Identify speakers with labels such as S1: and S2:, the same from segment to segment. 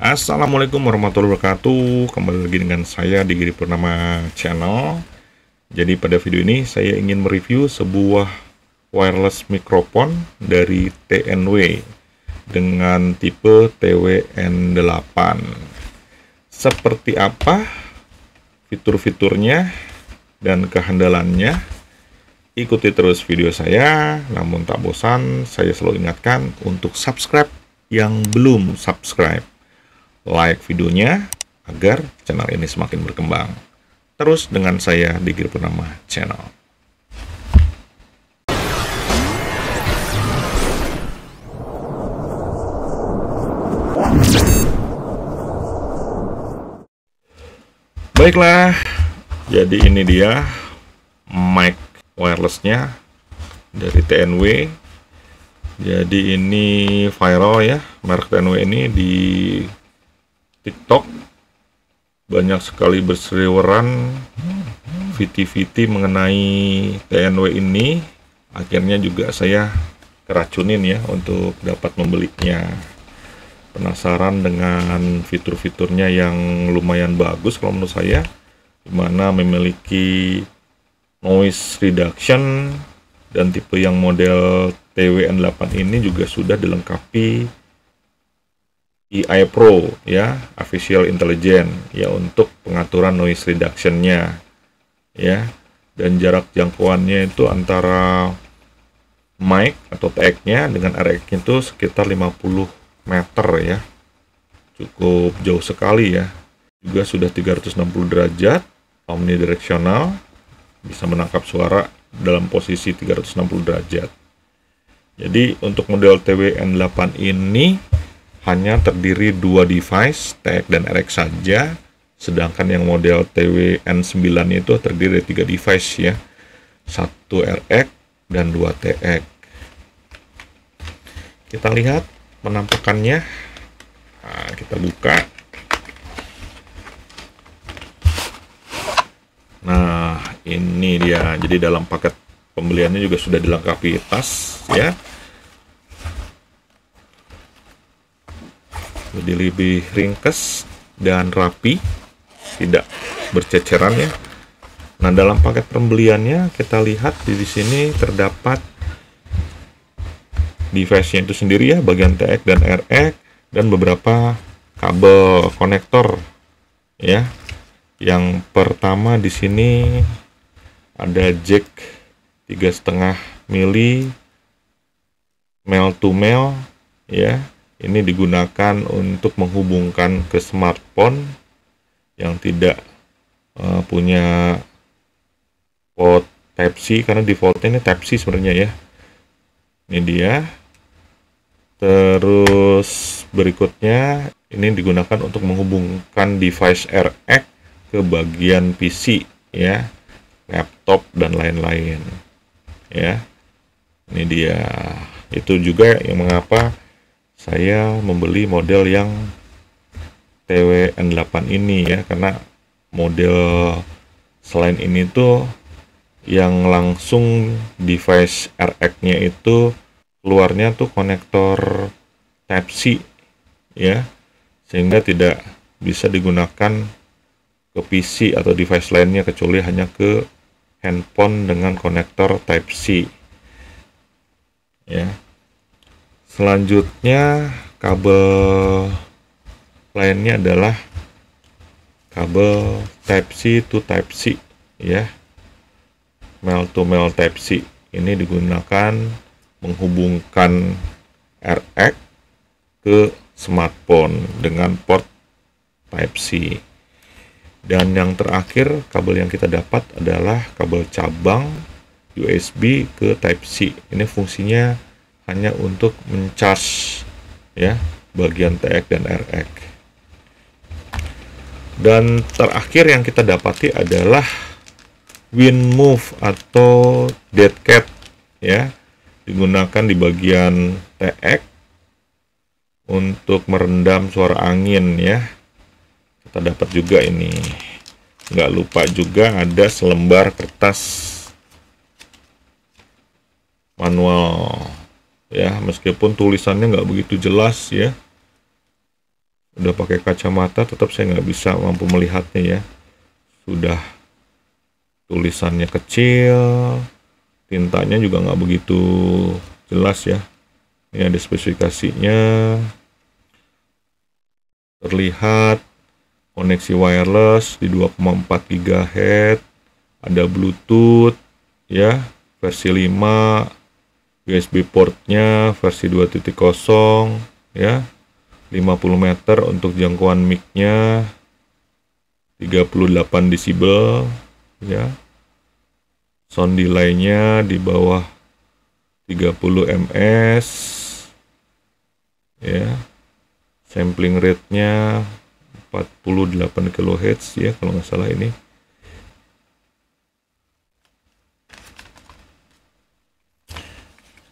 S1: Assalamualaikum warahmatullahi wabarakatuh Kembali lagi dengan saya di Giri Purnama Channel Jadi pada video ini saya ingin mereview sebuah wireless microphone dari TNW Dengan tipe TWN8 Seperti apa fitur-fiturnya dan kehandalannya Ikuti terus video saya Namun tak bosan saya selalu ingatkan untuk subscribe yang belum subscribe like videonya agar channel ini semakin berkembang. Terus dengan saya di grup nama Channel. Baiklah, jadi ini dia mic wirelessnya dari TNW. Jadi ini viral ya, merek TNW ini di TikTok banyak sekali berseliweran VTVT mengenai TNW ini akhirnya juga saya keracunin ya untuk dapat membelinya penasaran dengan fitur-fiturnya yang lumayan bagus kalau menurut saya dimana memiliki noise reduction dan tipe yang model TWN8 ini juga sudah dilengkapi AI Pro ya, Official intelligence ya untuk pengaturan noise reduction-nya ya. Dan jarak jangkauannya itu antara mic atau tag nya dengan RX-nya itu sekitar 50 meter ya. Cukup jauh sekali ya. Juga sudah 360 derajat, omnidirectional, bisa menangkap suara dalam posisi 360 derajat. Jadi untuk model TWN8 ini hanya terdiri dua device, TX dan RX saja, sedangkan yang model TWN9 itu terdiri dari tiga device ya, satu RX dan dua TX. Kita lihat penampakannya, nah, kita buka. Nah, ini dia. Jadi dalam paket pembeliannya juga sudah dilengkapi tas ya. jadi lebih ringkes dan rapi tidak berceceran ya nah dalam paket pembeliannya kita lihat di sini terdapat device-nya itu sendiri ya bagian TX dan RX dan beberapa kabel konektor ya yang pertama di sini ada jack tiga setengah mili male to male ya ini digunakan untuk menghubungkan ke smartphone yang tidak uh, punya port Type-C karena defaultnya ini Type-C sebenarnya ya ini dia terus berikutnya ini digunakan untuk menghubungkan device RX ke bagian PC ya laptop dan lain-lain ya ini dia itu juga yang mengapa saya membeli model yang TWN8 ini ya karena model selain ini tuh yang langsung device RX-nya itu keluarnya tuh konektor Type-C ya sehingga tidak bisa digunakan ke PC atau device lainnya kecuali hanya ke handphone dengan konektor Type-C ya selanjutnya kabel lainnya adalah kabel type C to type C ya male to mel type C ini digunakan menghubungkan RX ke smartphone dengan port type C dan yang terakhir kabel yang kita dapat adalah kabel cabang USB ke type C ini fungsinya hanya untuk mencharge ya bagian TX dan RX. Dan terakhir yang kita dapati adalah wind move atau dead cat ya digunakan di bagian TX untuk merendam suara angin ya. Kita dapat juga ini. Nggak lupa juga ada selembar kertas manual ya meskipun tulisannya nggak begitu jelas ya udah pakai kacamata tetap saya nggak bisa mampu melihatnya ya sudah tulisannya kecil tintanya juga nggak begitu jelas ya ini ada spesifikasinya terlihat koneksi wireless di 2,4 GHz ada bluetooth ya versi 5 USB portnya versi 2.0 ya 50 meter untuk jangkauan micnya 38 desibel ya sound delay-nya di bawah 30 ms ya sampling rate-nya 48 kHz ya kalau nggak salah ini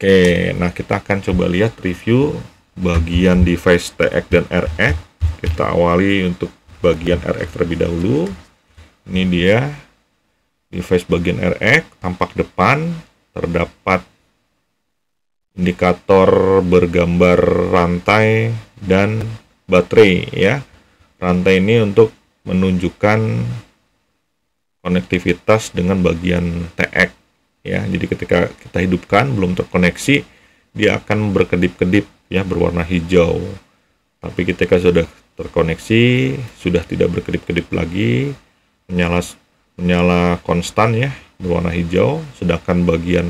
S1: Oke, nah kita akan coba lihat review bagian device TX dan RX. Kita awali untuk bagian RX terlebih dahulu. Ini dia device bagian RX, tampak depan terdapat indikator bergambar rantai dan baterai ya. Rantai ini untuk menunjukkan konektivitas dengan bagian TX ya jadi ketika kita hidupkan belum terkoneksi dia akan berkedip-kedip ya berwarna hijau tapi ketika sudah terkoneksi sudah tidak berkedip-kedip lagi menyala menyala konstan ya berwarna hijau sedangkan bagian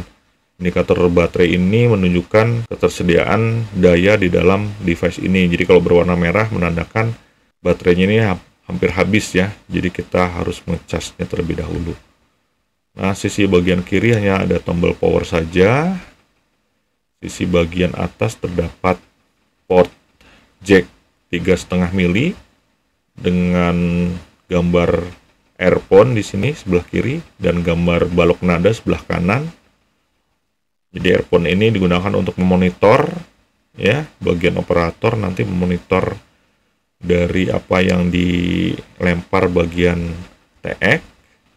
S1: indikator baterai ini menunjukkan ketersediaan daya di dalam device ini jadi kalau berwarna merah menandakan baterainya ini hampir habis ya jadi kita harus mengecasnya terlebih dahulu Nah, sisi bagian kiri hanya ada tombol power saja. Sisi bagian atas terdapat port jack 3,5 mili dengan gambar earphone di sini sebelah kiri dan gambar balok nada sebelah kanan. Jadi earphone ini digunakan untuk memonitor ya bagian operator nanti memonitor dari apa yang dilempar bagian TX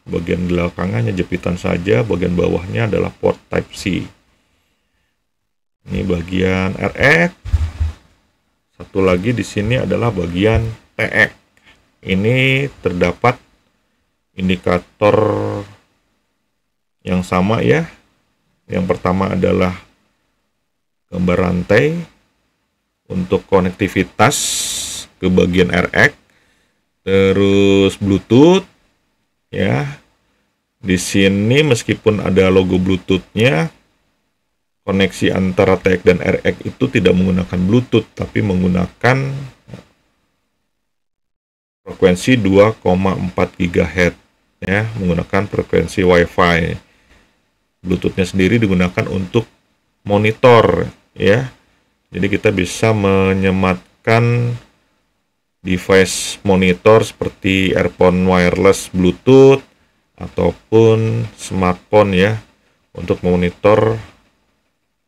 S1: Bagian belakangnya jepitan saja, bagian bawahnya adalah port Type-C. Ini bagian RX. Satu lagi di sini adalah bagian TX. Ini terdapat indikator yang sama ya. Yang pertama adalah gambar rantai untuk konektivitas ke bagian RX, terus Bluetooth, ya di sini meskipun ada logo Bluetoothnya, koneksi antara TX dan RX itu tidak menggunakan Bluetooth, tapi menggunakan frekuensi 2,4 GHz, ya, menggunakan frekuensi WiFi. Bluetooth-nya sendiri digunakan untuk monitor, ya. Jadi kita bisa menyematkan device monitor seperti earphone wireless Bluetooth ataupun smartphone ya untuk memonitor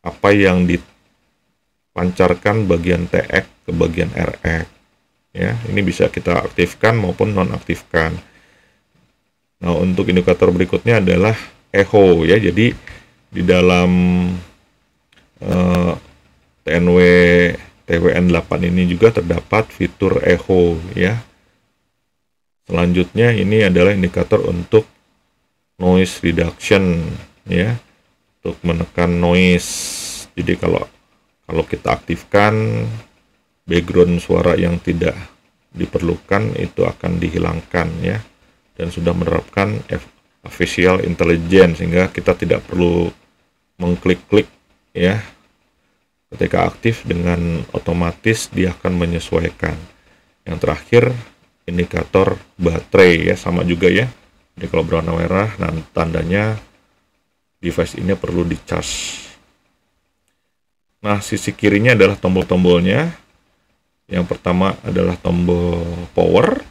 S1: apa yang dipancarkan bagian TX ke bagian RX ya ini bisa kita aktifkan maupun nonaktifkan nah untuk indikator berikutnya adalah echo ya jadi di dalam uh, eh, TNW TWN8 ini juga terdapat fitur echo ya. Selanjutnya ini adalah indikator untuk noise reduction ya untuk menekan noise. Jadi kalau kalau kita aktifkan background suara yang tidak diperlukan itu akan dihilangkan ya dan sudah menerapkan official intelligence sehingga kita tidak perlu mengklik-klik ya Ketika aktif dengan otomatis dia akan menyesuaikan. Yang terakhir indikator baterai ya sama juga ya. Jadi kalau berwarna merah dan tandanya device ini perlu di charge. Nah, sisi kirinya adalah tombol-tombolnya. Yang pertama adalah tombol power.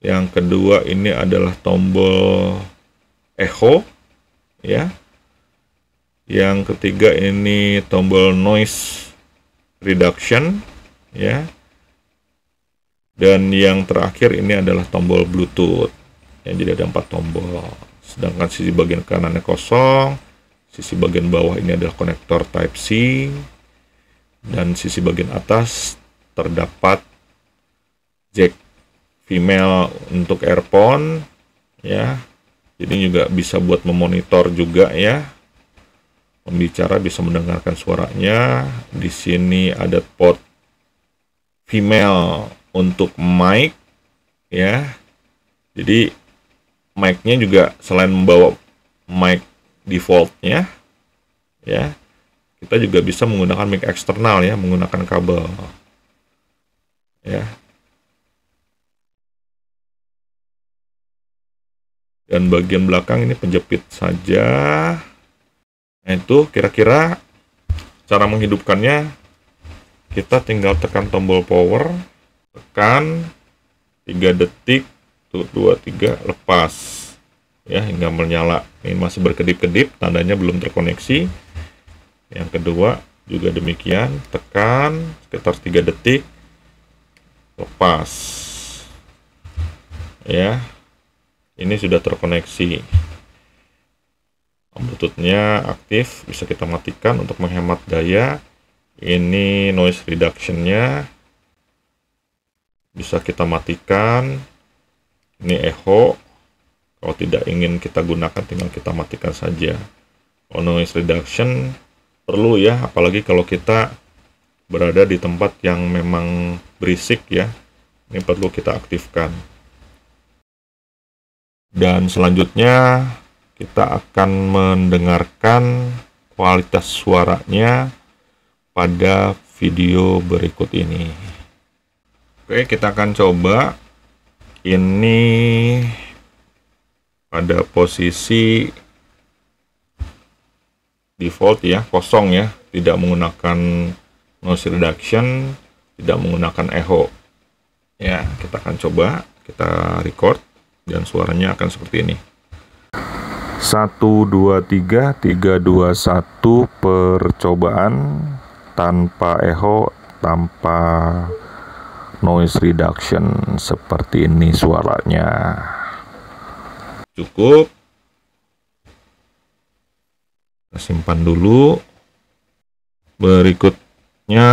S1: Yang kedua ini adalah tombol echo ya yang ketiga ini tombol noise reduction ya dan yang terakhir ini adalah tombol bluetooth yang jadi ada empat tombol sedangkan sisi bagian kanannya kosong sisi bagian bawah ini adalah konektor type C dan sisi bagian atas terdapat jack female untuk earphone ya jadi juga bisa buat memonitor juga ya Pembicara bisa mendengarkan suaranya. Di sini ada port female untuk mic ya. Jadi mic-nya juga selain membawa mic defaultnya ya. Kita juga bisa menggunakan mic eksternal ya, menggunakan kabel. Ya. Dan bagian belakang ini penjepit saja. Nah itu kira-kira cara menghidupkannya kita tinggal tekan tombol power, tekan 3 detik, tuh 2, 3, lepas. Ya, hingga menyala. Ini masih berkedip-kedip, tandanya belum terkoneksi. Yang kedua juga demikian, tekan sekitar 3 detik, lepas. Ya, ini sudah terkoneksi. Bluetoothnya aktif, bisa kita matikan untuk menghemat daya. Ini noise reductionnya bisa kita matikan. Ini echo. Kalau tidak ingin kita gunakan, tinggal kita matikan saja. oh, noise reduction perlu ya, apalagi kalau kita berada di tempat yang memang berisik ya. Ini perlu kita aktifkan. Dan selanjutnya kita akan mendengarkan kualitas suaranya pada video berikut ini. Oke, kita akan coba ini pada posisi default ya, kosong ya, tidak menggunakan noise reduction, tidak menggunakan echo. Ya, kita akan coba, kita record dan suaranya akan seperti ini dua satu percobaan tanpa echo tanpa noise reduction seperti ini suaranya cukup kita simpan dulu berikutnya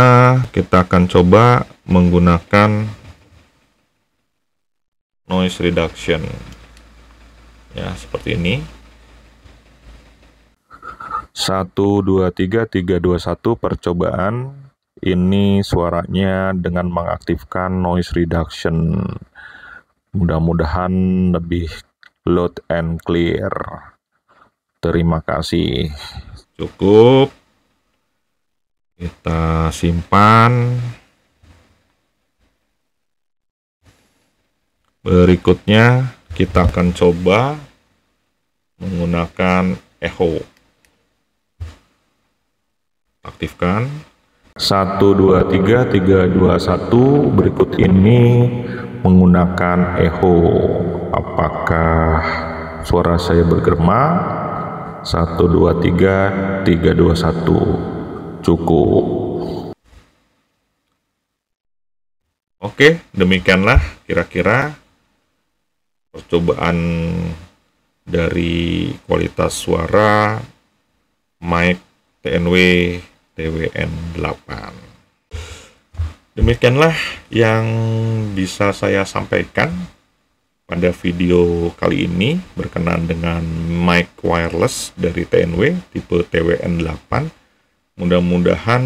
S1: kita akan coba menggunakan noise reduction ya seperti ini 1, 2, 3, 3, 2, 1 percobaan ini suaranya dengan mengaktifkan noise reduction mudah-mudahan lebih loud and clear terima kasih cukup kita simpan berikutnya kita akan coba menggunakan echo aktifkan 1 2 3 3 2 1 berikut ini menggunakan echo apakah suara saya bergerma 1 2 3 3 2 1 cukup Oke, demikianlah kira-kira percobaan dari kualitas suara mic TNW TWN 8 demikianlah yang bisa saya sampaikan pada video kali ini berkenan dengan mic wireless dari TNW tipe TWN8. Mudah-mudahan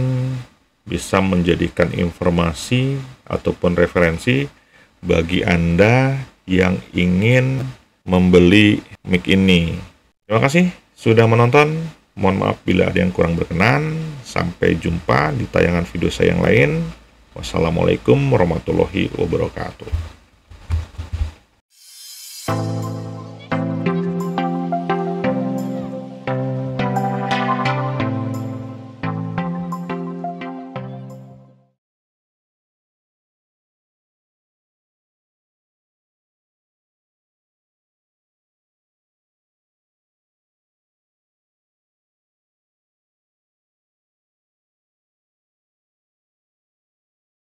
S1: bisa menjadikan informasi ataupun referensi bagi Anda yang ingin membeli mic ini. Terima kasih sudah menonton. Mohon maaf bila ada yang kurang berkenan. Sampai jumpa di tayangan video saya yang lain. Wassalamualaikum warahmatullahi wabarakatuh.